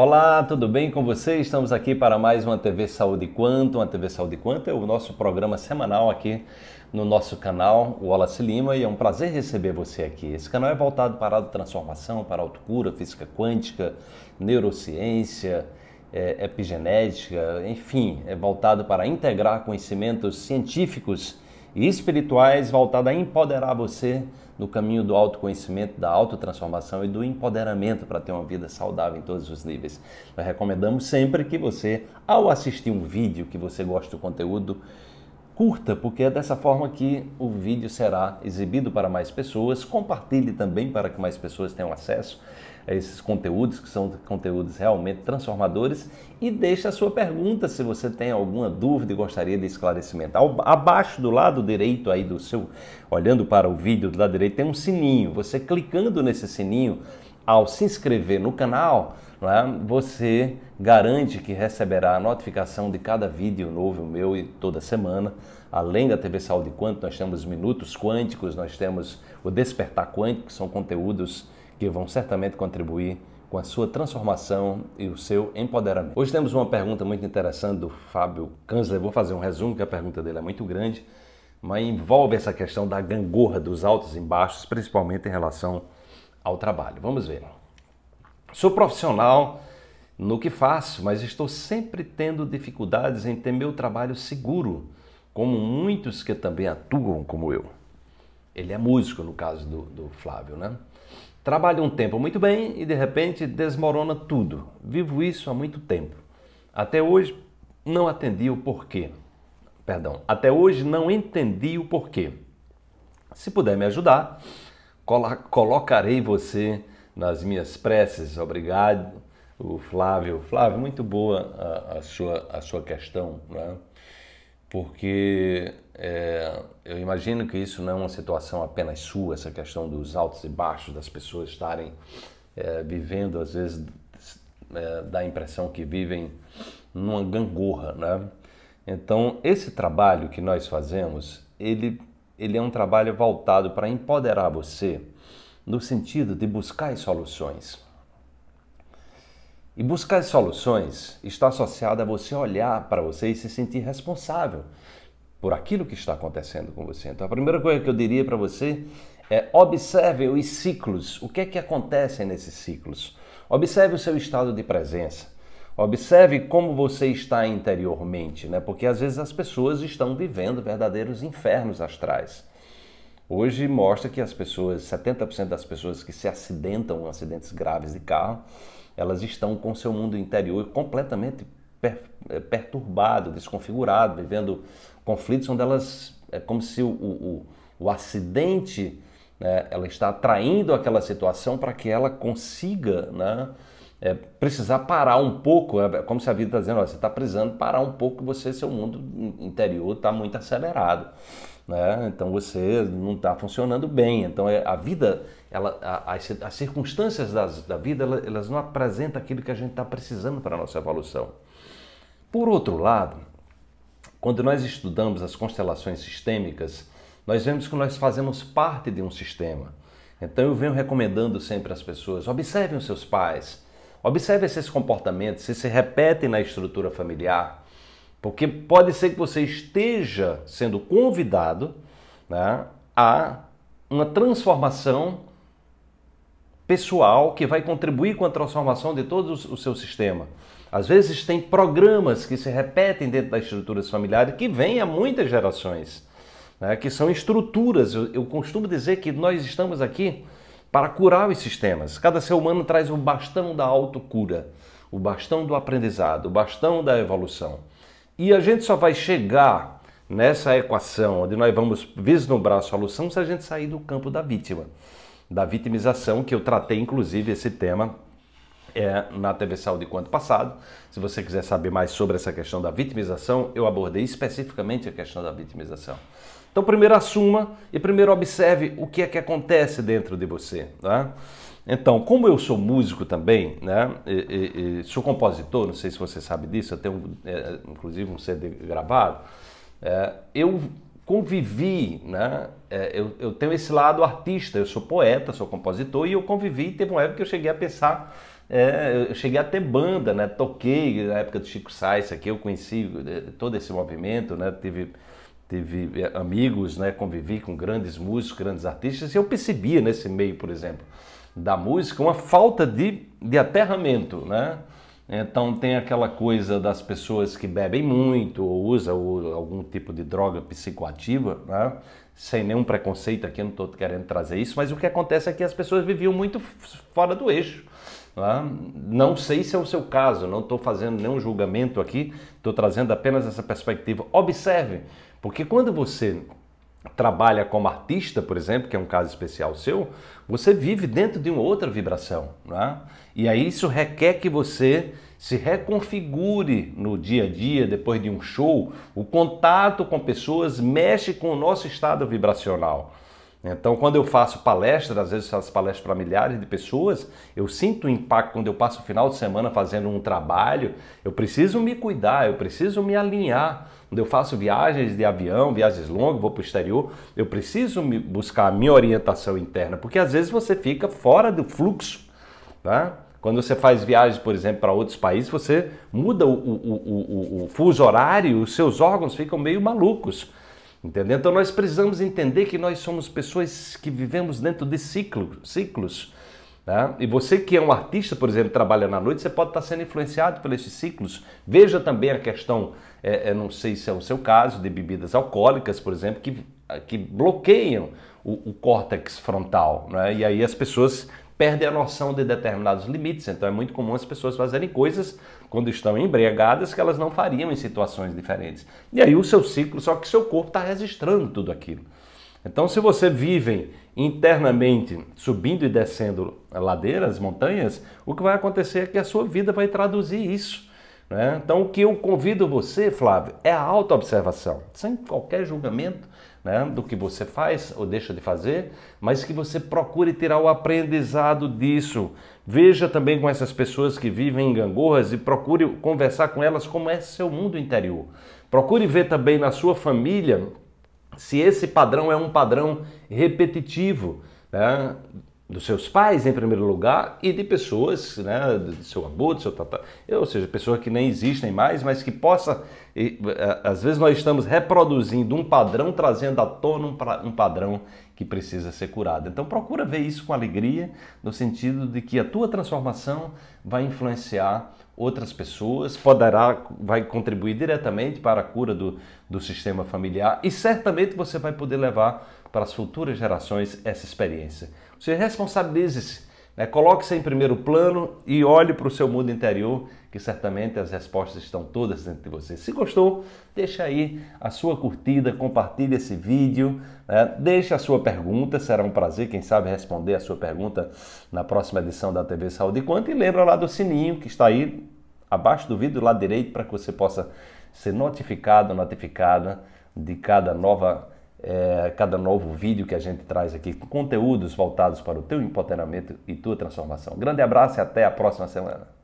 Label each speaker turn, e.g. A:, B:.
A: Olá, tudo bem com você? Estamos aqui para mais uma TV Saúde Quanto. Uma TV Saúde Quanto é o nosso programa semanal aqui no nosso canal, o Wallace Lima, e é um prazer receber você aqui. Esse canal é voltado para a transformação, para a autocura, física quântica, neurociência, é, epigenética, enfim, é voltado para integrar conhecimentos científicos e espirituais voltada a empoderar você no caminho do autoconhecimento, da autotransformação e do empoderamento para ter uma vida saudável em todos os níveis. Nós recomendamos sempre que você, ao assistir um vídeo que você gosta do conteúdo, curta, porque é dessa forma que o vídeo será exibido para mais pessoas. Compartilhe também para que mais pessoas tenham acesso. É esses conteúdos, que são conteúdos realmente transformadores. E deixe a sua pergunta se você tem alguma dúvida e gostaria de esclarecimento. Abaixo do lado direito aí do seu, olhando para o vídeo do lado direito, tem um sininho. Você clicando nesse sininho, ao se inscrever no canal, né, você garante que receberá a notificação de cada vídeo novo meu e toda semana. Além da TV Saúde Quântico, nós temos Minutos Quânticos, nós temos o Despertar Quântico, que são conteúdos que vão certamente contribuir com a sua transformação e o seu empoderamento. Hoje temos uma pergunta muito interessante do Fábio Kanzler. Vou fazer um resumo, que a pergunta dele é muito grande, mas envolve essa questão da gangorra dos altos e baixos, principalmente em relação ao trabalho. Vamos ver. Sou profissional no que faço, mas estou sempre tendo dificuldades em ter meu trabalho seguro, como muitos que também atuam como eu. Ele é músico, no caso do, do Flávio, né? Trabalho um tempo muito bem e de repente desmorona tudo. Vivo isso há muito tempo. Até hoje não atendi o porquê. Perdão, até hoje não entendi o porquê. Se puder me ajudar, colocarei você nas minhas preces. Obrigado, o Flávio. Flávio, muito boa a, a sua, a sua questão, né? porque é, eu imagino que isso não é uma situação apenas sua, essa questão dos altos e baixos, das pessoas estarem é, vivendo, às vezes é, dá a impressão que vivem numa gangorra, né? Então, esse trabalho que nós fazemos, ele, ele é um trabalho voltado para empoderar você no sentido de buscar soluções. E buscar soluções está associado a você olhar para você e se sentir responsável por aquilo que está acontecendo com você. Então, a primeira coisa que eu diria para você é observe os ciclos. O que é que acontece nesses ciclos? Observe o seu estado de presença. Observe como você está interiormente, né? Porque às vezes as pessoas estão vivendo verdadeiros infernos astrais. Hoje mostra que as pessoas, 70% das pessoas que se acidentam, acidentes graves de carro, elas estão com seu mundo interior completamente per, é, perturbado, desconfigurado, vivendo conflitos onde elas é como se o, o, o acidente né, ela está atraindo aquela situação para que ela consiga né, é, precisar parar um pouco, é, é como se a vida está dizendo, ó, você está precisando parar um pouco, você, seu mundo interior está muito acelerado. Né? Então você não está funcionando bem. Então é, a vida, ela, a, as, as, circunstâncias das, da vida, elas, elas não apresentam aquilo que a gente está precisando para a nossa evolução. Por outro lado, quando nós estudamos as constelações sistêmicas, nós vemos que nós fazemos parte de um sistema. Então eu venho recomendando sempre às pessoas: observem os seus pais, observem se esses comportamentos, se se repetem na estrutura familiar, porque pode ser que você esteja sendo convidado né, a uma transformação pessoal que vai contribuir com a transformação de todo o seu sistema. Às vezes tem programas que se repetem dentro das estruturas familiares que vêm há muitas gerações, né? que são estruturas. Eu, eu costumo dizer que nós estamos aqui para curar os sistemas. Cada ser humano traz o bastão da autocura, o bastão do aprendizado, o bastão da evolução. E a gente só vai chegar nessa equação onde nós vamos vislumbrar a solução se a gente sair do campo da vítima da vitimização, que eu tratei inclusive esse tema é, na TV Saúde quanto passado. Se você quiser saber mais sobre essa questão da vitimização, eu abordei especificamente a questão da vitimização. Então, primeiro assuma e primeiro observe o que é que acontece dentro de você. Né? Então, como eu sou músico também, né? E, e, e sou compositor, não sei se você sabe disso, eu tenho é, inclusive um CD gravado. É, eu convivi, né? É, eu, eu, tenho esse lado artista, eu sou poeta, sou compositor e eu convivi. Teve uma época que eu cheguei a pensar, é, eu cheguei a ter banda, né? Toquei na época do Chico Sainz, aqui eu conheci é, todo esse movimento, né? Teve, teve é, amigos, né? Convivi com grandes músicos, grandes artistas e eu percebia nesse meio, por exemplo, da música uma falta de, de aterramento, né? Então tem aquela coisa das pessoas que bebem muito ou usam algum tipo de droga psicoativa, né? sem nenhum preconceito aqui, não estou querendo trazer isso, mas o que acontece é que as pessoas viviam muito fora do eixo. Né? Não sei se é o seu caso, não estou fazendo nenhum julgamento aqui, estou trazendo apenas essa perspectiva. Observe, porque quando você trabalha como artista, por exemplo, que é um caso especial seu, você vive dentro de uma outra vibração. Né? E aí isso requer que você se reconfigure no dia a dia, depois de um show. O contato com pessoas mexe com o nosso estado vibracional. Então, quando eu faço palestras, às vezes faço palestras para milhares de pessoas, eu sinto o impacto quando eu passo o final de semana fazendo um trabalho. Eu preciso me cuidar, eu preciso me alinhar. Quando eu faço viagens de avião, viagens longas, vou para o exterior, eu preciso buscar a minha orientação interna, porque às vezes você fica fora do fluxo. Tá? Quando você faz viagens, por exemplo, para outros países, você muda o, o, o, o fuso horário, os seus órgãos ficam meio malucos Entendeu? Então nós precisamos entender que nós somos pessoas que vivemos dentro de ciclo, ciclos. Tá? E você que é um artista, por exemplo, trabalha na noite, você pode estar sendo influenciado por esses ciclos. Veja também a questão, é, é, não sei se é o seu caso, de bebidas alcoólicas, por exemplo, que, que bloqueiam o, o córtex frontal. Né? E aí as pessoas perdem a noção de determinados limites. Então é muito comum as pessoas fazerem coisas quando estão embriagadas que elas não fariam em situações diferentes. E aí o seu ciclo, só que seu corpo está registrando tudo aquilo. Então, se você vive internamente subindo e descendo ladeiras, montanhas, o que vai acontecer é que a sua vida vai traduzir isso. Né? Então, o que eu convido você, Flávio, é a autoobservação, sem qualquer julgamento, né, do que você faz ou deixa de fazer, mas que você procure tirar o aprendizado disso. Veja também com essas pessoas que vivem em gangorras e procure conversar com elas como é seu mundo interior. Procure ver também na sua família se esse padrão é um padrão repetitivo. Né? dos seus pais em primeiro lugar e de pessoas, né, do seu avô, do seu tatar, ou seja, pessoas que nem existem mais, mas que possa, e, às vezes nós estamos reproduzindo um padrão, trazendo à tona um, pra, um padrão que precisa ser curado. Então procura ver isso com alegria, no sentido de que a tua transformação vai influenciar outras pessoas, poderá, vai contribuir diretamente para a cura do, do sistema familiar e certamente você vai poder levar para as futuras gerações essa experiência. Você responsabilize-se, né? coloque-se em primeiro plano e olhe para o seu mundo interior, que certamente as respostas estão todas dentro de você. Se gostou, deixa aí a sua curtida, compartilhe esse vídeo, né? deixe a sua pergunta, será um prazer, quem sabe, responder a sua pergunta na próxima edição da TV Saúde Quanto. E lembra lá do sininho que está aí abaixo do vídeo, lá direito, para que você possa ser notificado, notificada de cada nova é, cada novo vídeo que a gente traz aqui, conteúdos voltados para o teu empoderamento e tua transformação. Grande abraço e até a próxima semana.